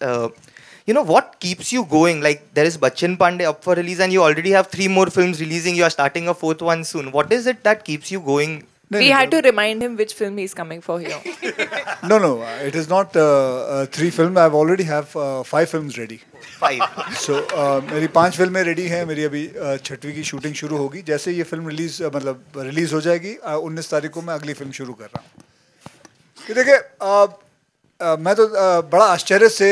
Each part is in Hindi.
uh, you know what keeps you going like there is bachchan pandey up for release and you already have three more films releasing you are starting a fourth one soon what is it that keeps you going no, we no, had no. to remind him which film he's coming for here. no, no, it is not uh, uh, three film. I've already have uh, five films ready. Five. so uh, ready. Hai. Meri abhi फिल्में ready ki shooting shuru hogi. Jaise ye film release, uh, matlab release ho jayegi. Uh, 19 tarikh ko main agli film shuru kar raha hu. Ki dekhe, uh, मैं तो बड़ा आश्चर्य से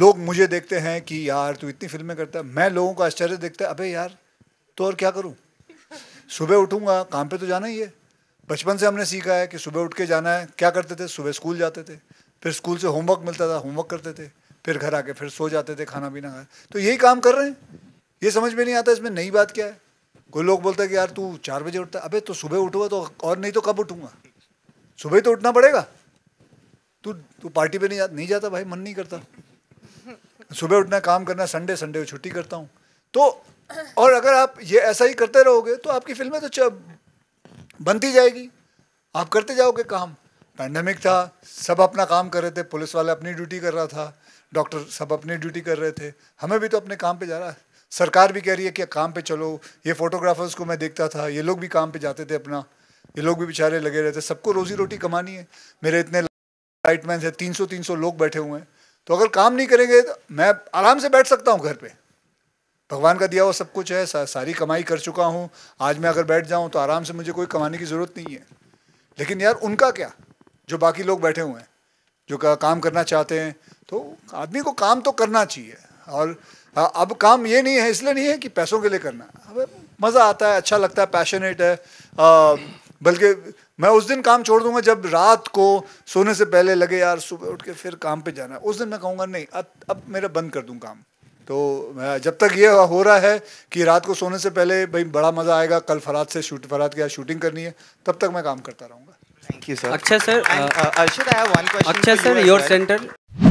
लोग मुझे देखते हैं कि यार तू इतनी फिल्में करता है मैं लोगों को आश्चर्य देखता है अबे यार तो और क्या करूं सुबह उठूंगा काम पे तो जाना ही है बचपन से हमने सीखा है कि सुबह उठ के जाना है क्या करते थे सुबह स्कूल जाते थे फिर स्कूल से होमवर्क मिलता था होमवर्क करते थे फिर घर आके फिर सो जाते थे खाना पीना खाया तो यही काम कर रहे हैं ये समझ में नहीं आता इसमें नई बात क्या है कोई लोग बोलता है कि यार तू चार बजे उठता है अबे तो सुबह उठूंगा तो और नहीं तो कब उठूंगा सुबह तो उठना पड़ेगा तू तू पार्टी पे नहीं जा, नहीं जाता भाई मन नहीं करता सुबह उठना काम करना संडे संडे को छुट्टी करता हूँ तो और अगर आप ये ऐसा ही करते रहोगे तो आपकी फिल्में तो बनती जाएगी आप करते जाओगे काम पैंडमिक था सब अपना काम कर रहे थे पुलिस वाले अपनी ड्यूटी कर रहा था डॉक्टर सब अपनी ड्यूटी कर रहे थे हमें भी तो अपने काम पे जा रहा है सरकार भी कह रही है कि काम पे चलो ये फोटोग्राफर्स को मैं देखता था ये लोग भी काम पे जाते थे अपना ये लोग भी बेचारे लगे रहते सबको रोजी रोटी कमानी है मेरे इतने राइटमैन है तीन सौ तीन सौ लोग बैठे हुए हैं तो अगर काम नहीं करेंगे तो मैं आराम से बैठ सकता हूँ घर पे भगवान का दिया हुआ सब कुछ है सारी कमाई कर चुका हूँ आज मैं अगर बैठ जाऊँ तो आराम से मुझे कोई कमाने की ज़रूरत नहीं है लेकिन यार उनका क्या जो बाकी लोग बैठे हुए हैं जो का, काम करना चाहते हैं तो आदमी को काम तो करना चाहिए और अब काम ये नहीं है इसलिए नहीं है कि पैसों के लिए करना अब मज़ा आता है अच्छा लगता है पैशनेट है आ, बल्कि मैं उस दिन काम छोड़ दूंगा जब रात को सोने से पहले लगे यार सुबह उठ के फिर काम पे जाना है उस दिन मैं कहूँगा नहीं अब अब मेरा बंद कर दूँ काम तो जब तक ये हो रहा है कि रात को सोने से पहले भाई बड़ा मज़ा आएगा कल फरात से शूट फरात के शूटिंग करनी है तब तक मैं काम करता रहूँगा थैंक यू सर अच्छा सर uh, uh, अच्छा सर योर सेंटर